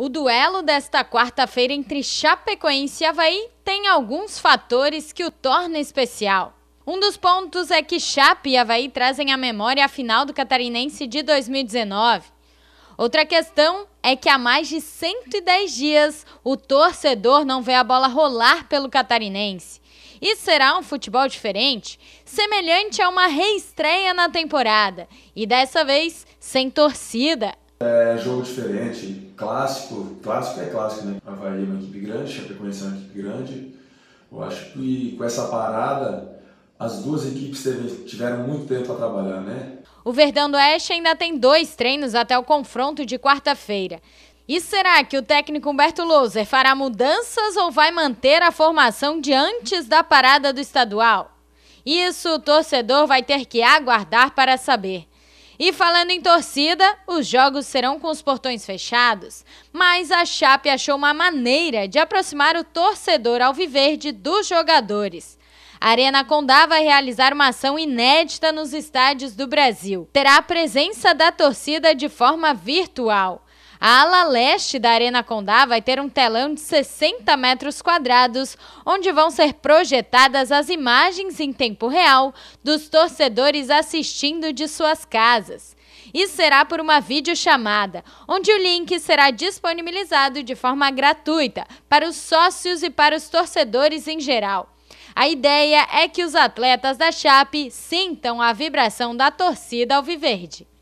O duelo desta quarta-feira entre Chapecoense e Havaí tem alguns fatores que o torna especial. Um dos pontos é que Chape e Havaí trazem à memória a final do Catarinense de 2019. Outra questão é que há mais de 110 dias o torcedor não vê a bola rolar pelo Catarinense. E será um futebol diferente, semelhante a uma reestreia na temporada, e dessa vez sem torcida. É jogo diferente, clássico, clássico é clássico, né? Havaí é uma equipe grande, Chapecoense é uma equipe grande. Eu acho que com essa parada, as duas equipes tiveram muito tempo para trabalhar, né? O Verdão do Oeste ainda tem dois treinos até o confronto de quarta-feira. E será que o técnico Humberto Louser fará mudanças ou vai manter a formação de antes da parada do estadual? Isso o torcedor vai ter que aguardar para saber. E falando em torcida, os jogos serão com os portões fechados, mas a Chape achou uma maneira de aproximar o torcedor alviverde dos jogadores. A Arena Condá vai realizar uma ação inédita nos estádios do Brasil. Terá a presença da torcida de forma virtual. A ala leste da Arena Condá vai ter um telão de 60 metros quadrados, onde vão ser projetadas as imagens em tempo real dos torcedores assistindo de suas casas. Isso será por uma videochamada, onde o link será disponibilizado de forma gratuita para os sócios e para os torcedores em geral. A ideia é que os atletas da Chape sintam a vibração da torcida alviverde.